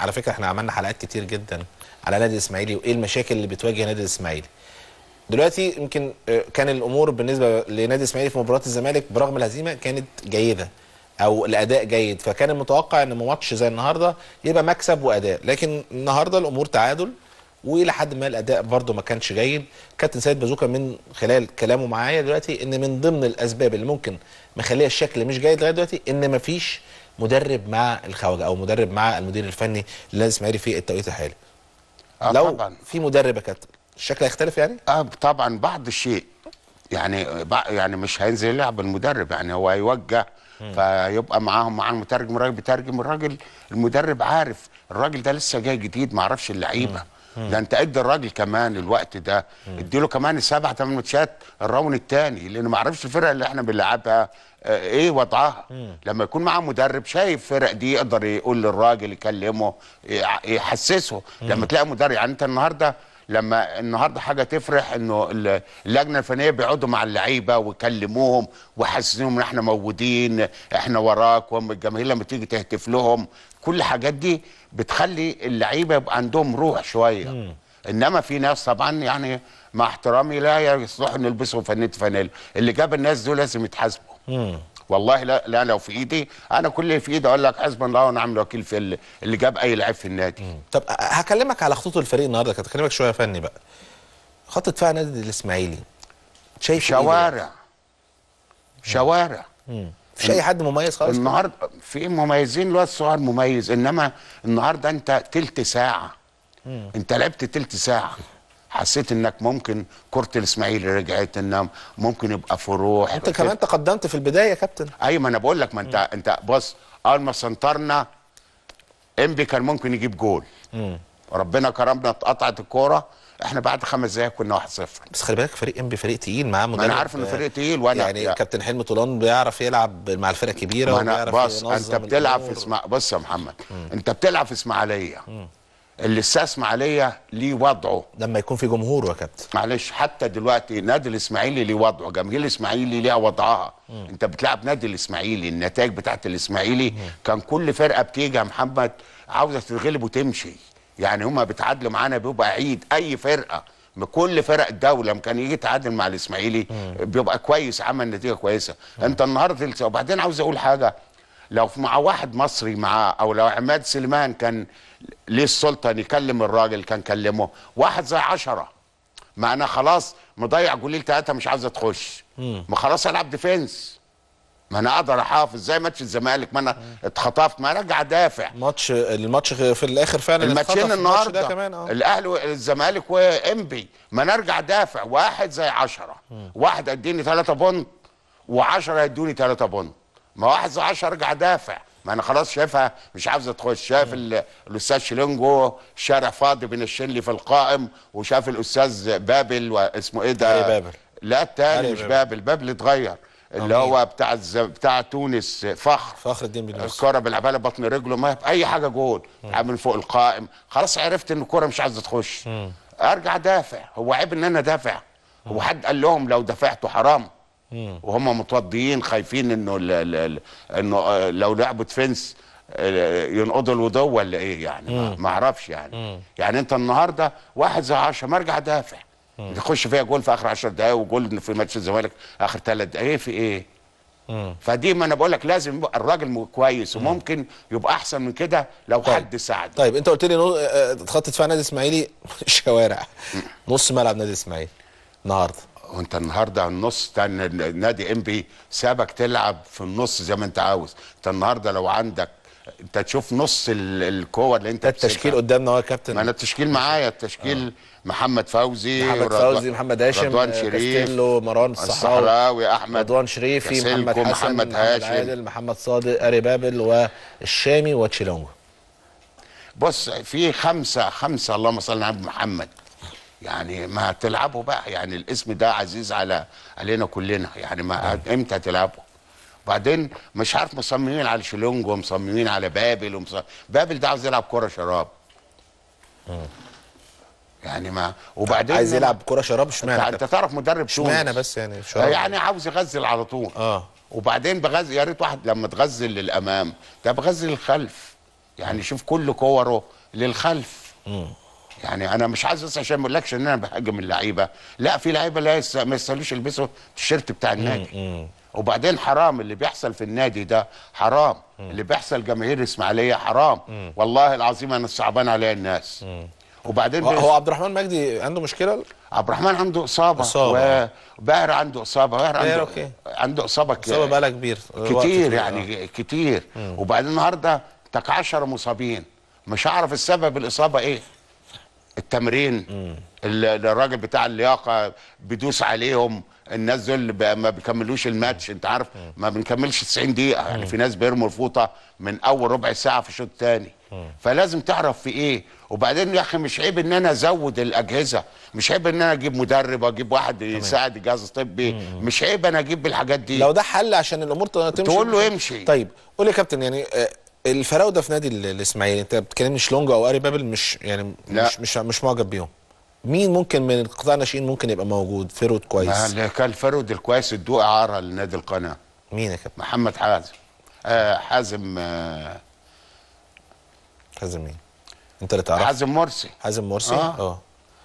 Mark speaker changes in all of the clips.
Speaker 1: على فكره احنا عملنا حلقات كتير جدا على نادي الاسماعيلي وايه المشاكل اللي بتواجه نادي الاسماعيلي دلوقتي يمكن آه، كان الامور بالنسبه لنادي الاسماعيلي في مباراه الزمالك برغم الهزيمه كانت جيده او الاداء جيد فكان المتوقع ان ماتش زي النهارده يبقى مكسب واداء لكن النهارده الامور تعادل والى حد ما الاداء برده ما كانش جيد كابتن سيد بازوكا من خلال كلامه معايا دلوقتي ان من ضمن الاسباب اللي ممكن مخليه الشكل مش جيد لغايه دلوقتي ان مفيش مدرب مع الخواجه او مدرب مع المدير الفني للنادي الاسماعيلي في التوقيت الحالي آه لو طبعا. في مدرب يا كابتن الشكل هيختلف يعني
Speaker 2: اه طبعا بعض الشيء يعني يعني مش هينزل يلعب المدرب يعني هو هيوجه فيبقى معاهم مع المترجم الراجل بيترجم الراجل المدرب عارف الراجل ده لسه جاي جديد ما عرفش اللعيبه ده انت ادي الراجل كمان الوقت ده ادي له كمان السبع ثمان ماتشات الراون الثاني لان ما اعرفش الفرق اللي احنا بنلعبها آه، ايه وضعها لما يكون معاه مدرب شايف فرق دي يقدر يقول للراجل يكلمه يحسسه لما تلاقي مدرب يعني انت النهارده لما النهارده حاجه تفرح انه اللجنه الفنيه بيقعدوا مع اللعيبه ويكلموهم وحسسوهم ان احنا موجودين احنا وراك الجماهير لما تيجي تهتف لهم كل الحاجات دي بتخلي اللعيبه يبقى عندهم روح شويه انما في ناس طبعا يعني مع احترامي لا يصلحوا ان يلبسوا فنيه فانيله اللي جاب الناس دول لازم يتحاسبوا والله لا, لا لو في ايدي انا كل اللي في ايدي اقول لك حسبي الله ونعم الوكيل في اللي جاب اي
Speaker 1: لعيب في النادي طب هكلمك على خطوط الفريق النهارده كنت هكلمك شويه فني بقى خط دفاع نادي الاسماعيلي شايف إيه؟ شوارع شوارع
Speaker 2: مفيش اي حد مميز خالص النهارده في مميزين الواد صغير مميز انما النهارده انت تلت ساعه مم. انت لعبت تلت ساعه حسيت انك ممكن كره الاسماعيلي رجعت انها ممكن يبقى فروح انت كمان
Speaker 1: تقدمت في البدايه يا كابتن
Speaker 2: ايوه ما انا بقول لك ما انت انت بص اول ما سنترنا انبي كان ممكن يجيب جول ربنا كرمنا اتقطعت الكوره احنا بعد خمس دقايق كنا 1-0
Speaker 1: بس خلي بالك فريق انبي فريق تقيل معاه مدرب انا عارف انه فريق تقيل وانا يعني لا. كابتن حلمي طولان بيعرف يلعب مع الفرق الكبيره وبيعرف بص انت بتلعب في اسمع بص يا محمد مم. انت بتلعب في
Speaker 2: اسماعيليه اللي الساس عليا ليه وضعه لما يكون في جمهور يا كابتن معلش حتى دلوقتي نادي الاسماعيلي ليه وضعه جماهير الاسماعيلي ليها وضعها مم. انت بتلعب نادي الاسماعيلي النتائج بتاعت الاسماعيلي مم. كان كل فرقه بتيجي يا محمد عاوزه تتغلب وتمشي يعني هما بيتعادلوا معانا بيبقى عيد اي فرقه كل فرق الدوله كان يجي يتعادل مع الاسماعيلي بيبقى كويس عمل نتيجه كويسه مم. انت النهارده وبعدين عاوز اقول حاجه لو مع واحد مصري معاه او لو عماد سليمان كان ليه السلطه يكلم الراجل كان كلمه واحد زي عشرة ما انا خلاص مضيع جوليل ثلاثه مش عايزه تخش ما خلاص العب ديفنس ما انا اقدر احافظ زي ماتش الزمالك ما انا اتخطفت ما ارجع دافع ماتش الماتش في الاخر فعلا الماتشين النهارده آه. الاهلي والزمالك وانبي ما انا ارجع دافع واحد زي عشرة واحد اديني ثلاثة بونت و10 يدوني ثلاثة بونت ما واحد زي 10 ارجع دافع ما انا خلاص شايفها مش عاوزه تخش شايف الاستاذ شيلينجو الشارع فاضي بين الشلي في القائم وشاف الاستاذ بابل واسمه ايه ده بابل لا التاني مش بابل بابل اتغير اللي هو بتاع الز... بتاع تونس فخر فخر الدين بن الكره بيلعبها بطن رجله ما اي حاجه جول من فوق القائم خلاص عرفت ان الكره مش عايزه تخش ارجع دافع هو عيب ان انا دافع هو حد قال لهم لو دفعتوا حرام وهم متوضيين خايفين انه ال ال انه آه، لو لعبوا ديفنس آه، ينقضوا الوضوء ولا ايه يعني ما اعرفش يعني مم. يعني انت النهارده واحد زي 10 مرجع دافع يخش فيها جول في اخر 10 دقائق وجول في ماتش الزمالك اخر ثلاث دقائق إيه في ايه؟ مم. فدي ما انا بقول لك لازم يبقى الراجل كويس وممكن يبقى احسن من كده لو طيب. حد ساعده
Speaker 1: طيب انت قلت لي نو... آه، خط دفاع نادي اسماعيلي شوارع نص ملعب نادي اسماعيلي
Speaker 2: النهارده هو انت النهارده النص نادي ام بي سابك تلعب في النص زي ما انت عاوز انت النهارده لو عندك انت تشوف نص الكور اللي انت التشكيل قدامنا اهو يا كابتن ما انا التشكيل معايا التشكيل أوه. محمد فوزي محمد فوزي محمد هاشم رضوان آه، شريف كاستيلو مروان الصحراوي احمد رضوان شريفي محمد حسن محمد هاشم محمد عادل
Speaker 1: محمد صادق اري بابل والشامي وتشيلونجو
Speaker 2: بص في خمسه خمسه اللهم صل على محمد يعني ما تلعبوا بقى يعني الاسم ده عزيز على علينا كلنا يعني ما أيوة. امتى تلعبوا بعدين مش عارف مصممين على شلونج ومصممين على بابل ومصممين بابل ده عاوز يلعب كره شراب يعني ما وبعدين عايز يلعب كره شراب اشمعنى انت تعرف مدرب شو اشمعنى بس يعني شراب يعني عاوز يغزل على طول اه وبعدين بغزل يا ريت واحد لما تغزل للامام ده بغزل للخلف يعني شوف كل كوره للخلف امم يعني انا مش عايز بس عشان ما اقولكش ان انا بهاجم اللعيبه لا في لعيبه لا يس... ما يستاهلوش يلبسوا التيشيرت بتاع النادي وبعدين حرام اللي بيحصل في النادي ده حرام اللي بيحصل جماهير الاسماعيليه حرام والله العظيم انا صعبان عليا الناس وبعدين هو, عبد
Speaker 1: الرحمن مجدي عنده مشكله عبد الرحمن عنده
Speaker 2: اصابه, إصابة. وباهر عنده اصابه باهر عنده أوكي. عنده اصابه كتير اصابه بقى كبير كتير يعني أوه. كتير وبعدين النهارده تك 10 مصابين مش هعرف السبب الاصابه ايه التمرين الراجل بتاع اللياقه بيدوس عليهم الناس دول ما بيكملوش الماتش انت عارف ما بنكملش 90 دقيقه يعني في ناس بيرموا الفوطه من اول ربع ساعه في الشوط الثاني فلازم تعرف في ايه وبعدين يا اخي مش عيب ان انا ازود الاجهزه مش عيب ان انا اجيب مدرب
Speaker 1: واجيب واحد يساعد الجهاز الطبي مش عيب انا اجيب الحاجات دي لو ده حل عشان الامور تمشي تقول له امشي طيب قول لي يا كابتن يعني آه، الفراوده في نادي الاسماعيلي انت بتكلمني شلونجا او اري بابل مش يعني لا. مش مش مش معجب بيهم مين ممكن من قطاع الناشئين ممكن يبقى موجود فرود كويس
Speaker 2: ما كان الفرود الكويس ادوه اعاره لنادي القناه مين يا كابتن محمد حازم آه حازم آه حازم مين
Speaker 1: انت اللي تعرف حازم
Speaker 2: مرسي حازم مرسي اه, آه.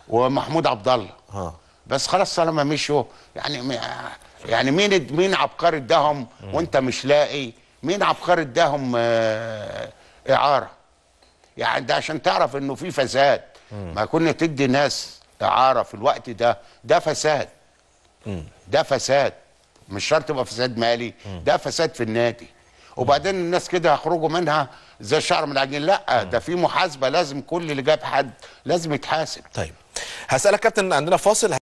Speaker 2: ومحمود عبد الله اه بس خلاص طالما مشوا يعني يعني مين مين عبقري اداهم وانت مش لاقي مين عبقري اداهم آه، اعاره يعني ده عشان تعرف انه في فساد ما كنا تدي ناس اعاره في الوقت ده ده فساد ده فساد مش شرط يبقى فساد مالي ده فساد في النادي وبعدين الناس كده هيخرجوا منها زي الشعر من العجين لا ده في محاسبه لازم كل اللي جاب حد لازم يتحاسب طيب هسالك كابتن عندنا فاصل